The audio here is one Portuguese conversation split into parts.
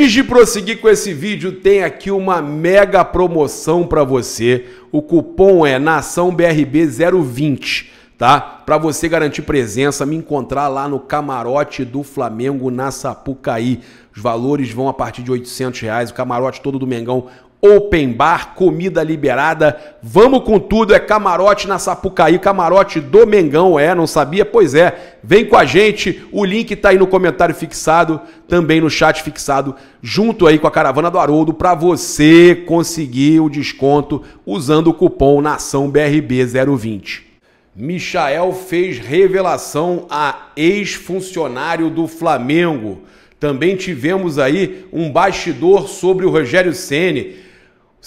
Antes de prosseguir com esse vídeo, tem aqui uma mega promoção para você. O cupom é NaçãoBRB020 tá? Para você garantir presença, me encontrar lá no camarote do Flamengo na Sapucaí. Os valores vão a partir de 800 reais. O camarote todo do Mengão, Open Bar, comida liberada. Vamos com tudo, é camarote na Sapucaí, camarote do Mengão, é, não sabia? Pois é. Vem com a gente, o link tá aí no comentário fixado, também no chat fixado, junto aí com a caravana do Haroldo para você conseguir o desconto usando o cupom nação BRB020. Michael fez revelação a ex-funcionário do Flamengo. Também tivemos aí um bastidor sobre o Rogério Ceni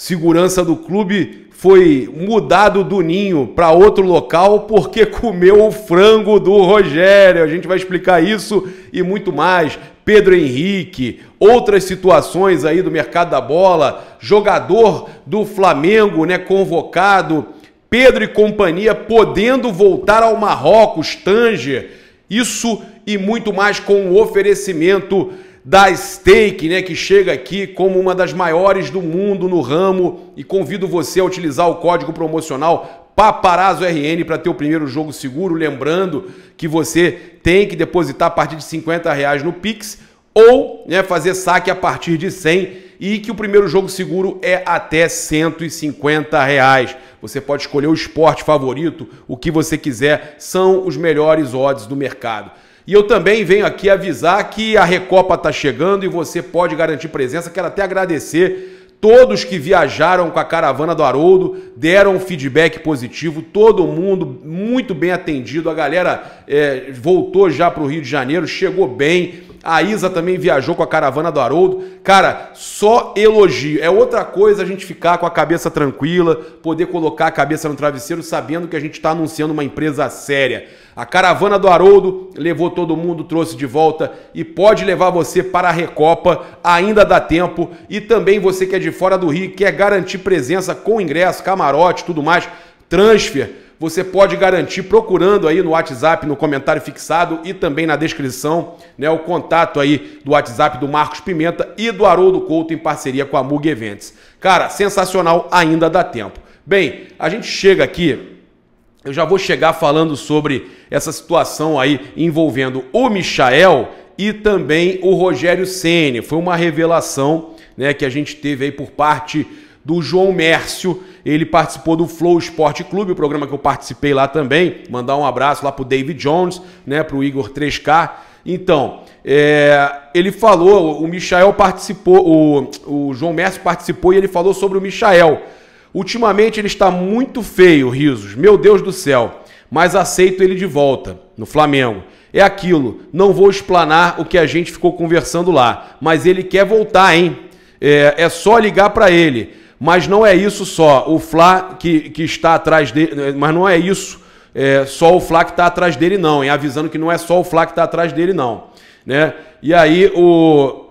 segurança do clube foi mudado do ninho para outro local porque comeu o frango do Rogério. A gente vai explicar isso e muito mais. Pedro Henrique, outras situações aí do mercado da bola, jogador do Flamengo, né, convocado, Pedro e companhia podendo voltar ao Marrocos, Tanger. Isso e muito mais com o oferecimento da Steak né, que chega aqui como uma das maiores do mundo no ramo e convido você a utilizar o código promocional Paparazzo RN para ter o primeiro jogo seguro, lembrando que você tem que depositar a partir de 50 reais no Pix ou né, fazer saque a partir de 100 e que o primeiro jogo seguro é até 150 reais. Você pode escolher o esporte favorito, o que você quiser, são os melhores odds do mercado. E eu também venho aqui avisar que a Recopa está chegando e você pode garantir presença. Quero até agradecer todos que viajaram com a caravana do Haroldo, deram um feedback positivo, todo mundo muito bem atendido. A galera é, voltou já para o Rio de Janeiro, chegou bem a Isa também viajou com a caravana do Haroldo. Cara, só elogio. É outra coisa a gente ficar com a cabeça tranquila, poder colocar a cabeça no travesseiro sabendo que a gente está anunciando uma empresa séria. A caravana do Haroldo levou todo mundo, trouxe de volta e pode levar você para a Recopa, ainda dá tempo. E também você que é de fora do Rio, quer garantir presença com ingresso, camarote, tudo mais, transfer você pode garantir procurando aí no WhatsApp, no comentário fixado e também na descrição, né, o contato aí do WhatsApp do Marcos Pimenta e do Haroldo Couto em parceria com a Mug Events. Cara, sensacional, ainda dá tempo. Bem, a gente chega aqui eu já vou chegar falando sobre essa situação aí envolvendo o Michael e também o Rogério Ceni. Foi uma revelação, né, que a gente teve aí por parte do João Mércio. Ele participou do Flow Esporte Clube, o programa que eu participei lá também. Mandar um abraço lá pro David Jones, né, pro Igor 3K. Então, é, ele falou, o Michael participou, o, o João Mércio participou e ele falou sobre o Michael. Ultimamente ele está muito feio, risos. Meu Deus do céu. Mas aceito ele de volta no Flamengo. É aquilo, não vou explanar o que a gente ficou conversando lá, mas ele quer voltar, hein? É, é só ligar para ele. Mas não é isso só. O Fla que, que está atrás dele. Mas não é isso é, só o Fla que está atrás dele, não. E avisando que não é só o Fla que está atrás dele, não. Né? E aí o,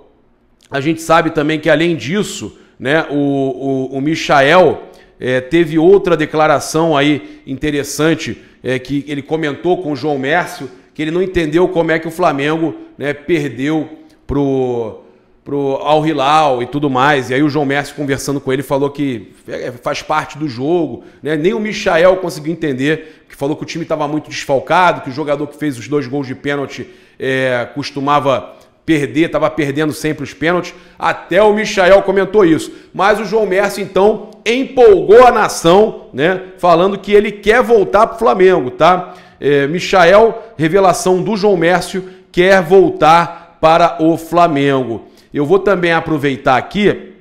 a gente sabe também que além disso, né, o, o, o Michael é, teve outra declaração aí interessante é, que ele comentou com o João Mércio, que ele não entendeu como é que o Flamengo né, perdeu pro pro Al Hilal e tudo mais. E aí o João Messi conversando com ele falou que é, é, faz parte do jogo, né? Nem o Michael conseguiu entender, que falou que o time estava muito desfalcado, que o jogador que fez os dois gols de pênalti é, costumava perder, estava perdendo sempre os pênaltis. Até o Michael comentou isso. Mas o João Messi então empolgou a nação, né? Falando que ele quer voltar pro Flamengo, tá? É, Michael, revelação do João Mércio, quer voltar para o Flamengo. Eu vou também aproveitar aqui,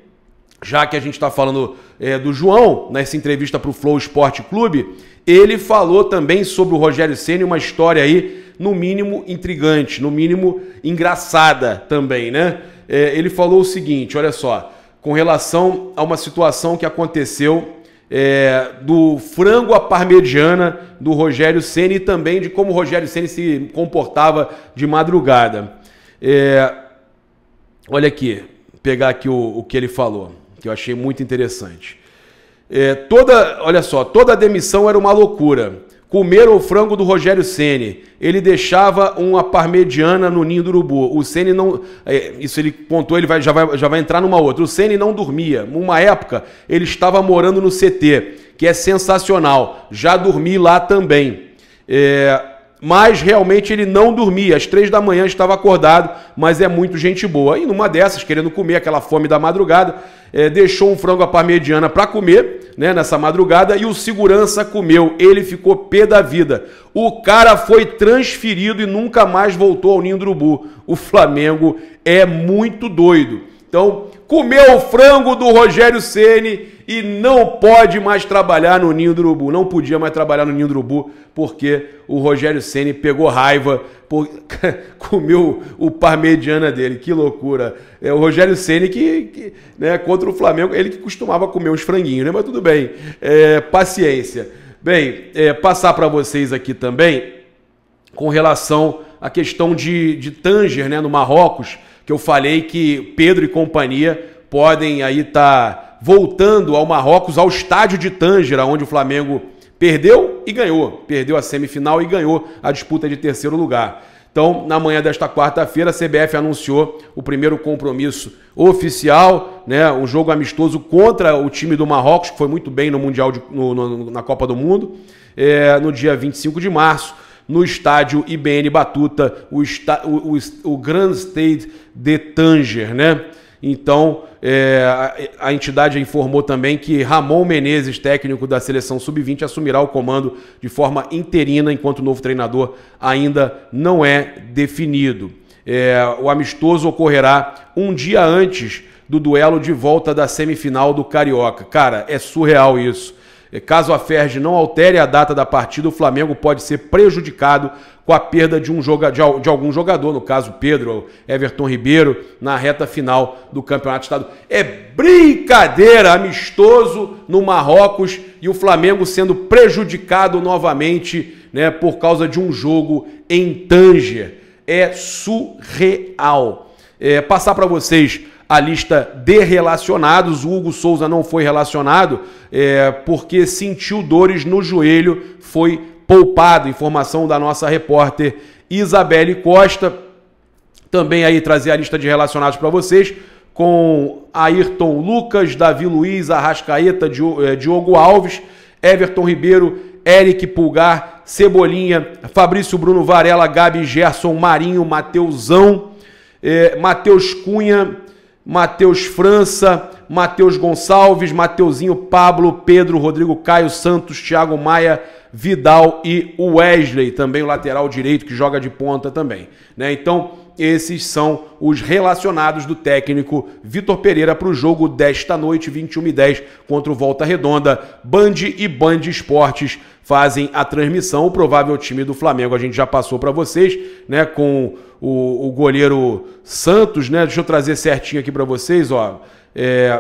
já que a gente está falando é, do João, nessa entrevista para o Flow Esporte Clube, ele falou também sobre o Rogério Senna, uma história aí, no mínimo, intrigante, no mínimo, engraçada também, né? É, ele falou o seguinte, olha só, com relação a uma situação que aconteceu é, do frango à parmegiana do Rogério Senna e também de como o Rogério Senna se comportava de madrugada. É, Olha aqui, pegar aqui o, o que ele falou, que eu achei muito interessante. É, toda, olha só, toda a demissão era uma loucura. Comeram o frango do Rogério Ceni. Ele deixava uma parmegiana no ninho do urubu. O Ceni não, é, isso ele contou, ele vai, já, vai, já vai entrar numa outra. O Ceni não dormia. Uma época ele estava morando no CT, que é sensacional. Já dormi lá também. É, mas realmente ele não dormia. Às três da manhã estava acordado, mas é muito gente boa. E numa dessas, querendo comer aquela fome da madrugada, é, deixou um frango à parmegiana para comer, né, nessa madrugada, e o segurança comeu. Ele ficou pé da vida. O cara foi transferido e nunca mais voltou ao Ninho do Urubu. O Flamengo é muito doido. Então, comeu o frango do Rogério Ceni e não pode mais trabalhar no Ninho do Urubu. Não podia mais trabalhar no Ninho do Urubu porque o Rogério Ceni pegou raiva, por... comeu o par mediana dele. Que loucura. É o Rogério Ceni que, que, né, contra o Flamengo, ele que costumava comer uns franguinhos, né? Mas tudo bem. É, paciência. Bem, é, passar para vocês aqui também com relação à questão de, de Tanger, né, no Marrocos, que eu falei que Pedro e companhia podem aí estar tá voltando ao Marrocos, ao estádio de Tânger, onde o Flamengo perdeu e ganhou. Perdeu a semifinal e ganhou a disputa de terceiro lugar. Então, na manhã desta quarta-feira, a CBF anunciou o primeiro compromisso oficial, né, um jogo amistoso contra o time do Marrocos, que foi muito bem no Mundial de, no, no, na Copa do Mundo, é, no dia 25 de março no estádio IBN Batuta, o, esta, o, o, o Grand State de Tanger, né? Então, é, a, a, entidade informou também que Ramon Menezes, técnico da seleção sub-20, assumirá o comando de forma interina, enquanto o novo treinador ainda não é definido. É, o amistoso ocorrerá um dia antes do duelo de volta da semifinal do Carioca. Cara, é surreal isso. Caso a Ferge não altere a data da partida, o Flamengo pode ser prejudicado com a perda de, um joga, de, algum jogador, no caso Pedro, Everton Ribeiro, na reta final do Campeonato Estado É brincadeira, amistoso no Marrocos e o Flamengo sendo prejudicado novamente né, por causa de um jogo em Tanger. É surreal. É, passar para vocês a lista de relacionados. O Hugo Souza não foi relacionado é, porque sentiu dores no joelho, foi poupado. Informação da nossa repórter Isabelle Costa. Também aí trazer a lista de relacionados para vocês com Ayrton Lucas, Davi Luiz, Arrascaeta, é, Diogo Alves, Everton Ribeiro, Eric Pulgar, Cebolinha, Fabrício Bruno Varela, Gabi Gerson, Marinho, Mateusão, eh, Matheus Cunha, Matheus França, Matheus Gonçalves, Mateuzinho Pablo, Pedro, Rodrigo Caio, Santos, Thiago Maia, Vidal e Wesley, também o lateral direito que joga de ponta também. Né? Então, esses são os relacionados do técnico Vitor Pereira para o jogo desta noite, 21 h 10, contra o Volta Redonda. Band e Band Esportes fazem a transmissão. O provável time do Flamengo a gente já passou para vocês, né? Com o, o, goleiro Santos, né? Deixa eu trazer certinho aqui para vocês, ó. É,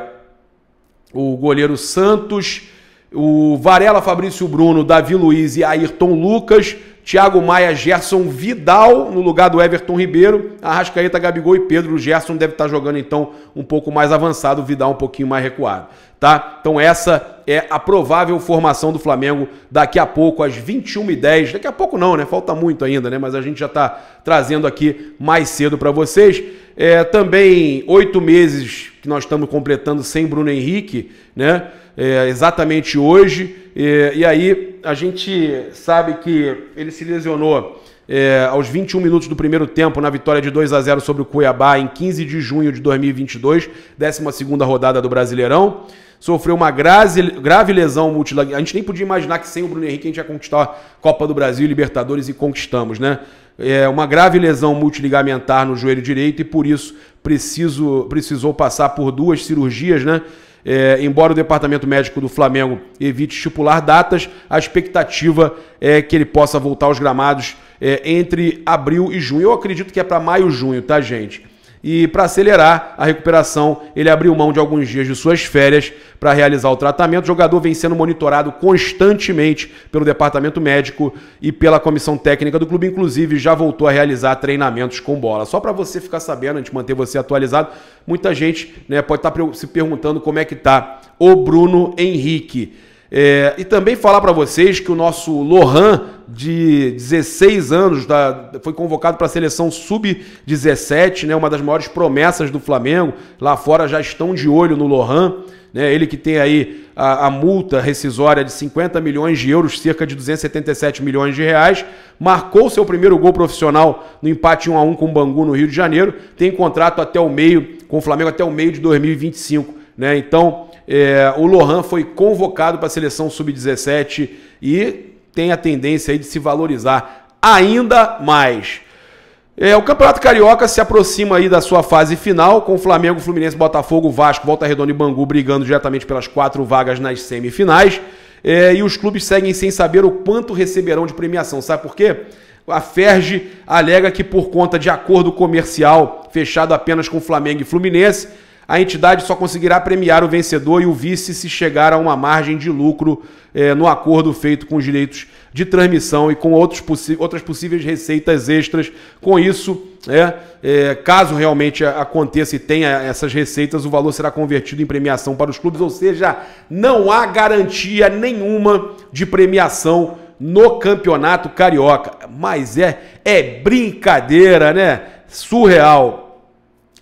o goleiro Santos, o Varela, Fabrício Bruno, Davi Luiz e Ayrton Lucas. Thiago Maia, Gerson Vidal no lugar do Everton Ribeiro, Arrascaeta, Gabigol e Pedro. O Gerson deve estar jogando então um pouco mais avançado, o Vidal um pouquinho mais recuado, tá? Então essa é a provável formação do Flamengo daqui a pouco às 21h10. Daqui a pouco não, né? Falta muito ainda, né? Mas a gente já está trazendo aqui mais cedo para vocês. É, também oito meses que nós estamos completando sem Bruno Henrique, né? É, exatamente hoje. É, e aí a gente sabe que ele se lesionou é, aos 21 minutos do primeiro tempo na vitória de 2 a 0 sobre o Cuiabá em 15 de junho de 2022, 12 rodada do Brasileirão sofreu uma grave, grave lesão multilateral. A gente nem podia imaginar que sem o Bruno Henrique a gente ia conquistar a Copa do Brasil, Libertadores e conquistamos, né? É uma grave lesão multiligamentar no joelho direito e por isso preciso, precisou passar por duas cirurgias, né? É, embora o departamento médico do Flamengo evite estipular datas, a expectativa é que ele possa voltar aos gramados é, entre abril e junho. Eu acredito que é para maio, e junho, tá, gente? E para acelerar a recuperação, ele abriu mão de alguns dias de suas férias para realizar o tratamento. O jogador vem sendo monitorado constantemente pelo departamento médico e pela comissão técnica do clube, inclusive já voltou a realizar treinamentos com bola. Só para você ficar sabendo, a gente manter você atualizado, muita gente né, pode estar tá se perguntando como é que está o Bruno Henrique. É, e também falar para vocês que o nosso Lohan, de 16 anos, da, foi convocado para a seleção sub-17, né, uma das maiores promessas do Flamengo. Lá fora já estão de olho no Lohan. Né, ele que tem aí a, a, multa rescisória de 50 milhões de euros, cerca de 277 milhões de reais, marcou seu primeiro gol profissional no empate 1 a 1 com o Bangu no Rio de Janeiro, tem contrato até o meio com o Flamengo até o meio de 2025, né? Então, é, o Lohan foi convocado para a seleção sub-17 e tem a tendência de se valorizar ainda mais. É, o Campeonato Carioca se aproxima aí da sua fase final, com Flamengo, Fluminense, Botafogo, Vasco, Volta Redonda e Bangu brigando diretamente pelas quatro vagas nas semifinais. É, e os clubes seguem sem saber o quanto receberão de premiação. Sabe por quê? A Ferge alega que por conta de acordo comercial fechado apenas com Flamengo e Fluminense, a entidade só conseguirá premiar o vencedor e o vice se chegar a uma margem de lucro é, no acordo feito com os direitos de transmissão e com outros outras possíveis receitas extras. Com isso, é, é, caso realmente aconteça e tenha essas receitas, o valor será convertido em premiação para os clubes, ou seja, não há garantia nenhuma de premiação no Campeonato Carioca. Mas é, é brincadeira, né? Surreal.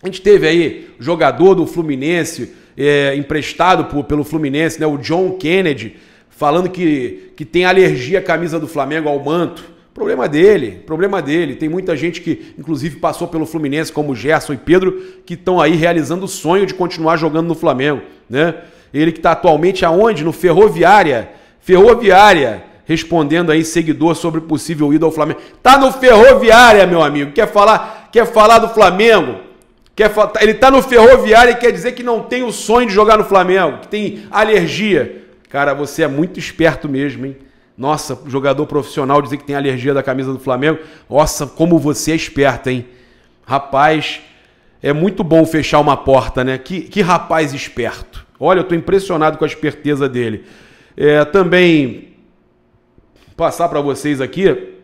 A gente teve aí jogador do Fluminense, é, emprestado por, pelo Fluminense, né, o John Kennedy, falando que, que tem alergia à camisa do Flamengo ao manto. Problema dele, problema dele. Tem muita gente que, inclusive, passou pelo Fluminense, como Gerson e Pedro, que estão aí realizando o sonho de continuar jogando no Flamengo. Né? Ele que está atualmente aonde? No Ferroviária. Ferroviária, respondendo aí seguidor sobre possível ida ao Flamengo. Tá no Ferroviária, meu amigo. Quer falar, quer falar do Flamengo? Quer, ele está no ferroviário e quer dizer que não tem o sonho de jogar no Flamengo, que tem alergia. Cara, você é muito esperto mesmo, hein? Nossa, jogador profissional dizer que tem alergia da camisa do Flamengo. Nossa, como você é esperto, hein? Rapaz, é muito bom fechar uma porta, né? Que, que rapaz esperto. Olha, eu estou impressionado com a esperteza dele. É, também passar para vocês aqui.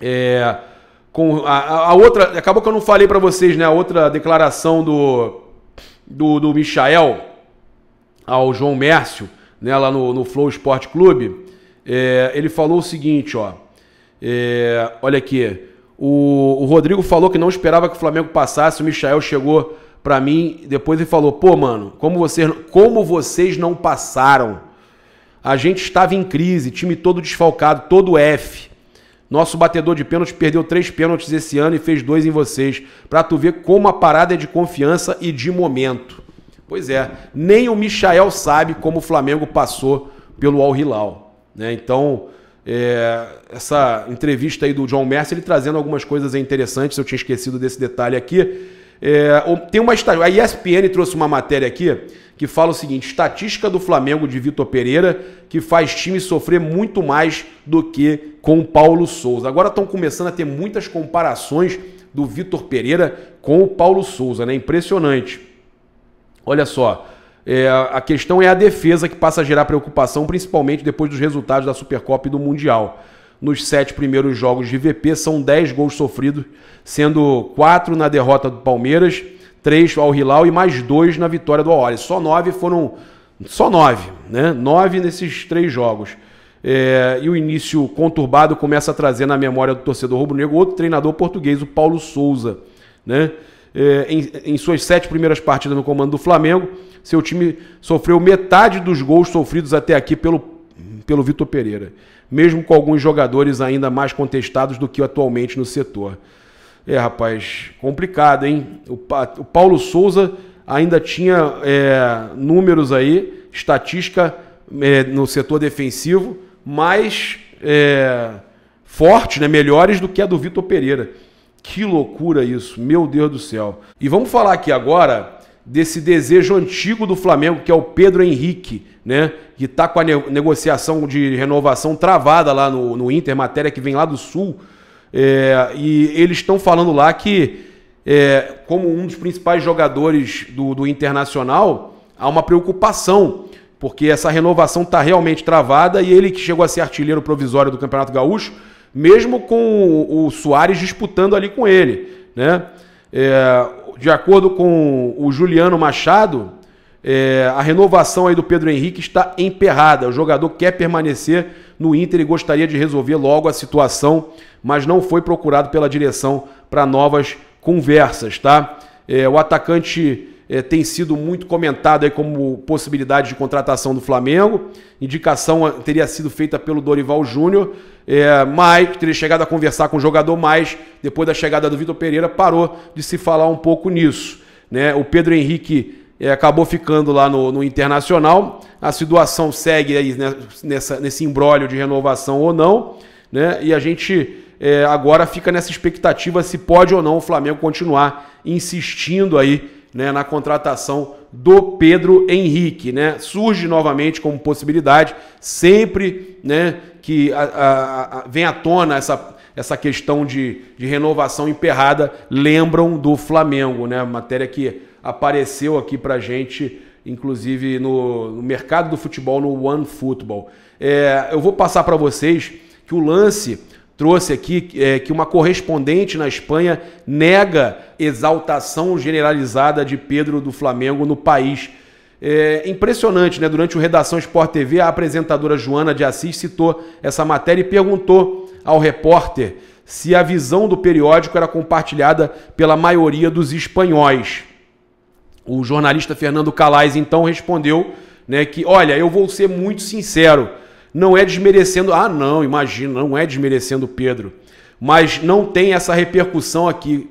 É, com a, a, outra, acabou que eu não falei para vocês, né? A outra declaração do, do, do Michael ao João Mércio, né? Lá no, no Flow Sport Clube, é, ele falou o seguinte, ó. É, olha aqui, o, o Rodrigo falou que não esperava que o Flamengo passasse, o Michael chegou para mim depois ele falou: "Pô, mano, como vocês, como vocês não passaram? A gente estava em crise, time todo desfalcado, todo F. Nosso batedor de pênalti perdeu três pênaltis esse ano e fez dois em vocês, para tu ver como a parada é de confiança e de momento. Pois é, nem o Michael sabe como o Flamengo passou pelo Al Hilal. Né? Então, é, essa entrevista aí do John Mercer, ele trazendo algumas coisas interessantes, eu tinha esquecido desse detalhe aqui. É, tem uma A ESPN trouxe uma matéria aqui que fala o seguinte: estatística do Flamengo de Vitor Pereira, que faz time sofrer muito mais do que com o Paulo Souza. Agora estão começando a ter muitas comparações do Vitor Pereira com o Paulo Souza, né? Impressionante. Olha só. É, a questão é a defesa que passa a gerar preocupação, principalmente depois dos resultados da Supercopa e do Mundial nos sete primeiros jogos de VP, são dez gols sofridos, sendo quatro na derrota do Palmeiras, três ao Hilal e mais dois na vitória do Al Só nove foram. Só nove, né? Nove nesses três jogos. É, e o início conturbado começa a trazer na memória do torcedor rubro-negro outro treinador português, o Paulo Souza. Né? É, em, em, suas sete primeiras partidas no comando do Flamengo, seu time sofreu metade dos gols sofridos até aqui pelo, pelo Vitor Pereira mesmo com alguns jogadores ainda mais contestados do que atualmente no setor. É, rapaz, complicado, hein? O, o Paulo Souza ainda tinha é, números aí, estatística é, no setor defensivo, mais é, fortes, né? melhores do que a do Vitor Pereira. Que loucura isso, meu Deus do céu. E vamos falar aqui agora desse desejo antigo do Flamengo, que é o Pedro Henrique, né? Que está com a negociação de renovação travada lá no, no Inter, matéria que vem lá do Sul. É, e eles estão falando lá que, é, como um dos principais jogadores do, do Internacional, há uma preocupação, porque essa renovação está realmente travada e ele que chegou a ser artilheiro provisório do Campeonato Gaúcho, mesmo com o, o Soares disputando ali com ele, né? É, de acordo com o Juliano Machado, é, a renovação aí do Pedro Henrique está emperrada. O jogador quer permanecer no Inter e gostaria de resolver logo a situação, mas não foi procurado pela direção para novas conversas, tá? É, o atacante é, tem sido muito comentado aí como possibilidade de contratação do Flamengo. Indicação ah, teria sido feita pelo Dorival Júnior, é, mas teria chegado a conversar com o jogador, mais depois da chegada do Vitor Pereira parou de se falar um pouco nisso. Né? O Pedro Henrique é, acabou ficando lá no, no, Internacional. A situação segue aí nessa, nesse embrólio de renovação ou não. Né? E a gente é, agora fica nessa expectativa se pode ou não o Flamengo continuar insistindo aí né, na contratação do Pedro Henrique. Né? Surge novamente como possibilidade, sempre né, que a, a, a, vem à tona essa, essa questão de, de renovação emperrada, lembram do Flamengo, né? matéria que apareceu aqui para gente, inclusive no, no, mercado do futebol, no One Football. É, eu vou passar para vocês que o lance trouxe aqui é, que uma correspondente na Espanha nega exaltação generalizada de Pedro do Flamengo no país. É impressionante, né? Durante o Redação Sport TV, a apresentadora Joana de Assis citou essa matéria e perguntou ao repórter se a visão do periódico era compartilhada pela maioria dos espanhóis. O jornalista Fernando Calais então respondeu né, que, olha, eu vou ser muito sincero não é desmerecendo, ah, não, imagina, não é desmerecendo o Pedro, mas não tem essa repercussão aqui.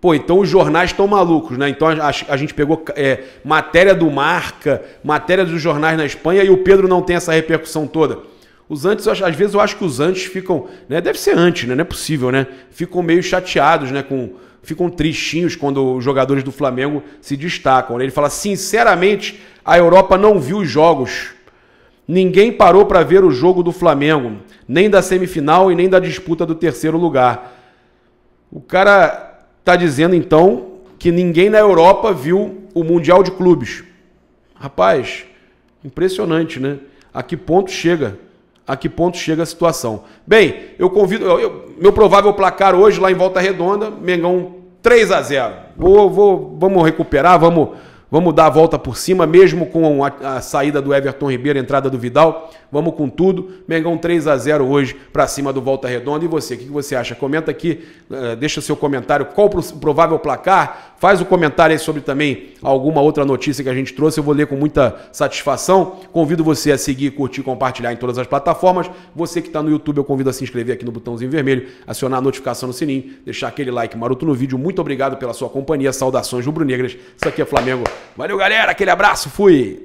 Pô, então os jornais estão malucos, né? Então a, a gente pegou é, matéria do Marca, matéria dos jornais na Espanha e o Pedro não tem essa repercussão toda. Os antes, às vezes eu acho que os antes ficam, né? Deve ser antes, né? Não é possível, né? Ficam meio chateados, né? Com, ficam tristinhos quando os jogadores do Flamengo se destacam. Né? Ele fala, sinceramente, a Europa não viu os jogos Ninguém parou para ver o jogo do Flamengo, nem da semifinal e nem da disputa do terceiro lugar. O cara tá dizendo então que ninguém na Europa viu o Mundial de Clubes. Rapaz, impressionante, né? A que ponto chega? A que ponto chega a situação? Bem, eu convido. Eu, eu, meu provável placar hoje lá em Volta Redonda, Mengão 3 a 0 vou, vou, Vamos recuperar, vamos Vamos dar a volta por cima, mesmo com a, a saída do Everton Ribeiro, entrada do Vidal. Vamos com tudo. Mengão 3 a 0 hoje para cima do Volta Redonda. E você, o que você acha? Comenta aqui, eh, deixa seu comentário. Qual o provável placar? Faz o um comentário aí sobre também alguma outra notícia que a gente trouxe. Eu vou ler com muita satisfação. Convido você a seguir, curtir, compartilhar em todas as plataformas. Você que está no YouTube, eu convido a se inscrever aqui no botãozinho vermelho, acionar a notificação no sininho, deixar aquele like maroto no vídeo. Muito obrigado pela sua companhia. Saudações rubro-negras. Isso aqui é Flamengo Valeu, galera. Aquele abraço. Fui.